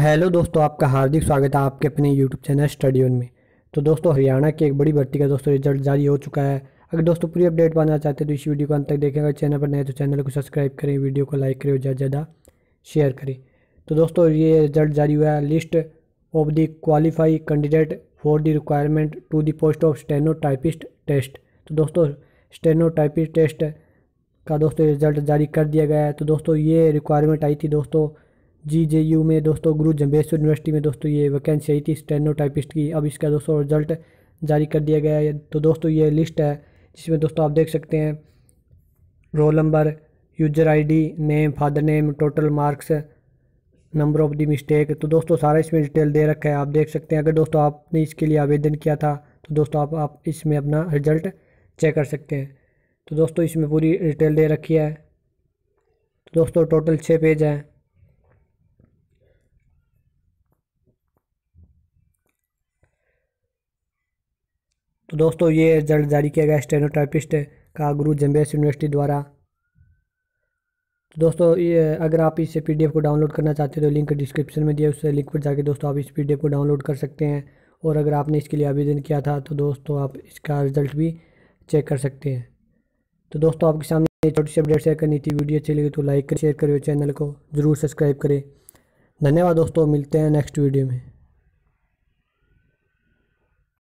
hello दोस्तों आपका हार्दिक स्वागत है आपके अपने यूट्यूब चैनल स्टडी ऑन में तो दोस्तों हरियाणा की एक बड़ी भर्ती का दोस्तों रिजल्ट जारी हो चुका है अगर दोस्तों पूरी अपडेट पाना चाहते हैं तो इस वीडियो को अंत तक देखें अगर चैनल पर नए तो चैनल को सब्सक्राइब करें वीडियो को लाइक करें और ज़्यादा ज़्यादा शेयर करें तो दोस्तों ये रिजल्ट जारी हुआ है list of the qualify candidate for the requirement to the post of steno typist test तो दोस्तों स्टेनो टाइपिस्ट टेस्ट का दोस्तों रिजल्ट जारी कर दिया गया है तो दोस्तों ये रिक्वायरमेंट आई थी दोस्तों जी जे यू में दोस्तों गुरु जम्बेश्वर यूनिवर्सिटी में दोस्तों ये वैकेंसी आई थी स्टेनो टाइपिस्ट की अब इसका दोस्तों रिजल्ट जारी कर दिया गया है तो दोस्तों ये लिस्ट है जिसमें दोस्तों आप देख सकते हैं roll number user ID name father name total marks number of the mistake तो दोस्तों सारा इसमें डिटेल दे रखा है आप देख सकते हैं अगर दोस्तों आपने इसके लिए आवेदन किया था तो दोस्तों आप आप इसमें अपना रिजल्ट चेक कर सकते हैं तो दोस्तों इसमें पूरी डिटेल दे रखी है तो दोस्तों टोटल छः पेज हैं तो दोस्तों ये रिजल्ट जारी किया गया स्टेनोटाइपिस्ट का गुरु जम्बेस यूनिवर्सिटी द्वारा तो दोस्तों ये अगर आप इसे पीडीएफ को डाउनलोड करना चाहते हो तो लिंक डिस्क्रिप्शन में दिया उस लिंक पर जाके दोस्तों आप इस पीडीएफ को डाउनलोड कर सकते हैं और अगर आपने इसके लिए आवेदन किया था तो दोस्तों आप इसका रिज़ल्ट भी चेक कर सकते हैं तो दोस्तों आपके सामने छोटी सी अपडेट शेयर करनी थी वीडियो अच्छी लगी तो लाइक करें शेयर करें चैनल को ज़रूर सब्सक्राइब करें धन्यवाद दोस्तों मिलते हैं नेक्स्ट वीडियो में